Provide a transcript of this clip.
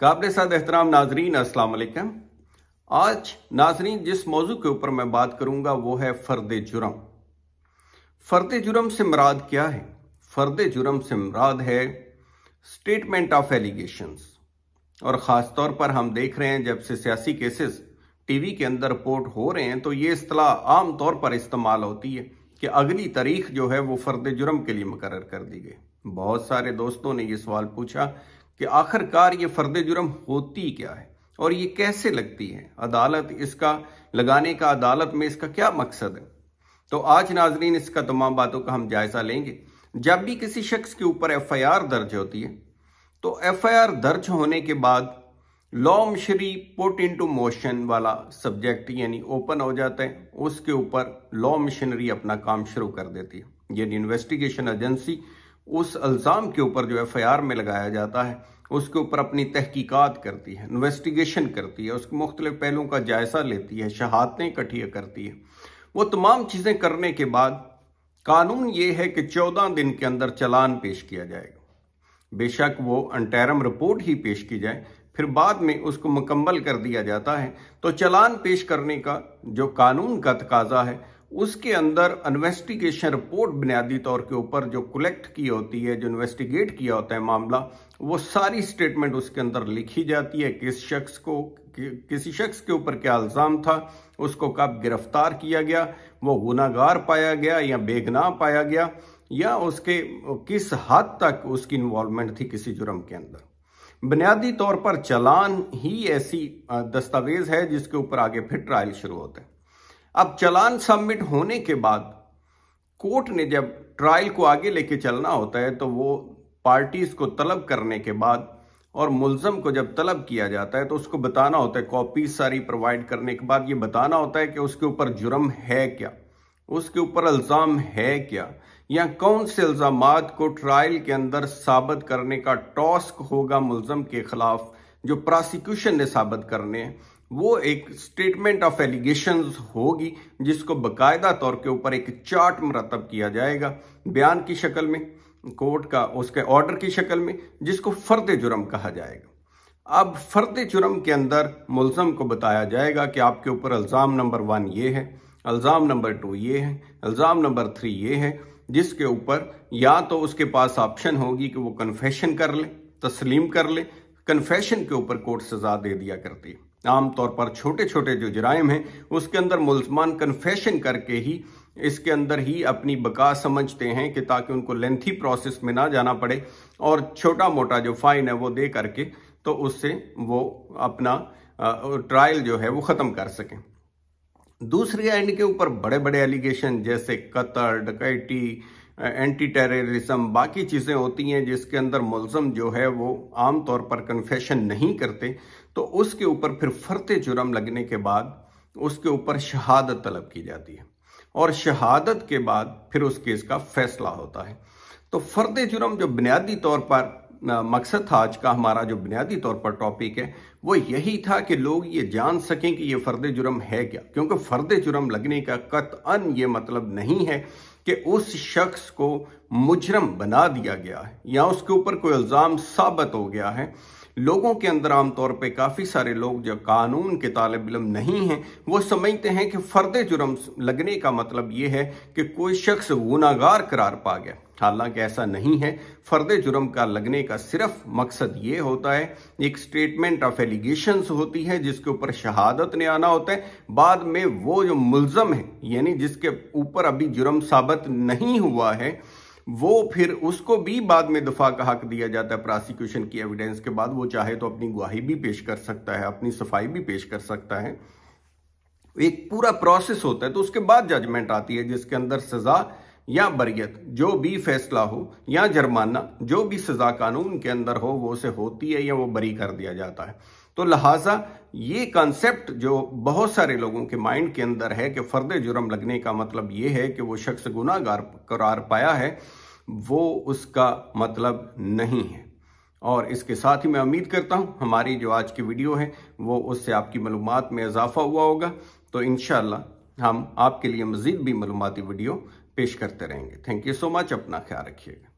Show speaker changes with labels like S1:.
S1: काबिल साद एहतराम नाजरीन असलकम आज नाजरीन जिस मौजू के ऊपर मैं बात करूंगा वो है फ़र्द जुर्म फ़र्द जुर्म से मराद क्या है फ़र्द जुर्म से मराद है स्टेटमेंट ऑफ एलिगेशंस और ख़ास तौर पर हम देख रहे हैं जब से सियासी केसेस टीवी के अंदर रिपोर्ट हो रहे हैं तो ये असलाह आम तौर पर इस्तेमाल होती है कि अगली तारीख जो है वो फ़र्द जुर्म के लिए मुकर कर दी गई बहुत सारे दोस्तों ने ये सवाल पूछा कि आखिरकार ये फर्द जुर्म होती क्या है और ये कैसे लगती है अदालत इसका लगाने का अदालत में इसका क्या मकसद है तो आज नाजरीन इसका तमाम बातों का हम जायजा लेंगे जब भी किसी शख्स के ऊपर एफ आई आर दर्ज होती है तो एफ आई आर दर्ज होने के बाद लॉ श्री पुट इन टू मोशन वाला सब्जेक्ट यानी ओपन हो जाता है उसके ऊपर लॉ मिशनरी अपना काम शुरू कर देती है यानी इन्वेस्टिगेशन एजेंसी उस अल्ज़ाम के ऊपर जो एफ आई आर में लगाया जाता है उसके ऊपर अपनी तहकीकात करती है इन्वेस्टिगेशन करती है उसके मुख्तलि पहलुओं का जायजा लेती है शहादतें इकट्ठिया करती है वो तमाम चीज़ें करने के बाद कानून ये है कि चौदह दिन के अंदर चलान पेश किया जाएगा बेशक वो अंटैरम रिपोर्ट ही पेश की जाए फिर बाद में उसको मुकम्मल कर दिया जाता है तो चलान पेश करने का जो कानून का तकाजा है उसके अंदर इन्वेस्टिगेशन रिपोर्ट बुनियादी तौर के ऊपर जो कलेक्ट की होती है जो इन्वेस्टिगेट किया होता है मामला वो सारी स्टेटमेंट उसके अंदर लिखी जाती है किस शख्स को कि, किसी शख्स के ऊपर क्या इल्ज़ाम था उसको कब गिरफ्तार किया गया वो गुनागार पाया गया या बेगनाह पाया गया या उसके किस हद तक उसकी इन्वॉल्वमेंट थी किसी जुर्म के अंदर बुनियादी तौर पर चलान ही ऐसी दस्तावेज़ है जिसके ऊपर आगे फिर ट्रायल शुरू होते हैं अब चलान सबमिट होने के बाद कोर्ट ने जब ट्रायल को आगे लेके चलना होता है तो वो पार्टीज को तलब करने के बाद और मुलजम को जब तलब किया जाता है तो उसको बताना होता है कॉपी सारी प्रोवाइड करने के बाद ये बताना होता है कि उसके ऊपर जुर्म है क्या उसके ऊपर इल्ज़ाम है क्या या कौन से इल्ज़ाम को ट्रायल के अंदर साबित करने का टॉस्क होगा मुलजम के खिलाफ जो प्रोसिक्यूशन ने साबित करने हैं वो एक स्टेटमेंट ऑफ एलिगेशन होगी जिसको बकायदा तौर के ऊपर एक चार्ट मरतब किया जाएगा बयान की शक्ल में कोर्ट का उसके ऑर्डर की शक्ल में जिसको फर्द जुर्म कहा जाएगा अब फर्द जुर्म के अंदर मुलजम को बताया जाएगा कि आपके ऊपर अल्ज़ाम नंबर वन ये है अल्ज़ाम नंबर टू ये है अल्ज़ाम नंबर थ्री ये है जिसके ऊपर या तो उसके पास ऑप्शन होगी कि वो कन्फेशन कर ले तस्लीम कर ले कन्फेशन के ऊपर कोर्ट सजा दे दिया करती है आमतौर पर छोटे छोटे जो जराइम हैं उसके अंदर मुलजमान कन्फेशन करके ही इसके अंदर ही अपनी बका समझते हैं कि ताकि उनको लेंथी प्रोसेस में ना जाना पड़े और छोटा मोटा जो फाइन है वो दे करके तो उससे वो अपना ट्रायल जो है वो ख़त्म कर सकें दूसरे एंड के ऊपर बड़े बड़े एलिगेशन जैसे कतर डकैटी एंटी टेररिज्म बाकी चीज़ें होती हैं जिसके अंदर मुलम जो है वो आम तौर पर कन्फेशन नहीं करते तो उसके ऊपर फिर फर्त जुर्म लगने के बाद उसके ऊपर शहादत तलब की जाती है और शहादत के बाद फिर उस केस का फैसला होता है तो फर्द जुर्म जो बुनियादी तौर पर मकसद था आज का हमारा जो बुनियादी तौर पर टॉपिक है वो यही था कि लोग ये जान सकें कि ये फर्द जुर्म है क्या क्योंकि फर्द जुर्म लगने का कत अन ये मतलब नहीं है कि उस शख्स को मुजरम बना दिया गया है या उसके ऊपर कोई इल्ज़ाम साबित हो गया है लोगों के अंदर आमतौर पर काफ़ी सारे लोग जो कानून के तालब इलम नहीं हैं वो समझते हैं कि फ़र्द जुर्म लगने का मतलब ये है कि कोई शख्स गुनागार करार पा गया हालांकि ऐसा नहीं है फ़र्द जुर्म का लगने का सिर्फ मकसद ये होता है एक स्टेटमेंट ऑफ एलिगेशंस होती है जिसके ऊपर शहादत ने आना होता है बाद में वो जो मुलजम है यानी जिसके ऊपर अभी जुर्म साबित नहीं हुआ है वो फिर उसको भी बाद में दफा का हक दिया जाता है प्रोसिक्यूशन की एविडेंस के बाद वो चाहे तो अपनी गुवाही भी पेश कर सकता है अपनी सफाई भी पेश कर सकता है एक पूरा प्रोसेस होता है तो उसके बाद जजमेंट आती है जिसके अंदर सजा या बरियत जो भी फैसला हो या जुर्माना जो भी सजा कानून के अंदर हो वो उसे होती है या वो बरी कर दिया जाता है तो लिहाजा ये कॉन्सेप्ट जो बहुत सारे लोगों के माइंड के अंदर है कि फर्द जुर्म लगने का मतलब ये है कि वो शख्स गुनागार करार पाया है वो उसका मतलब नहीं है और इसके साथ ही मैं उम्मीद करता हूँ हमारी जो आज की वीडियो है वो उससे आपकी मालूम में इजाफा हुआ होगा तो इन हम आपके लिए मज़ीद भी मालूमती वीडियो पेश करते रहेंगे थैंक यू सो मच अपना ख्याल रखिएगा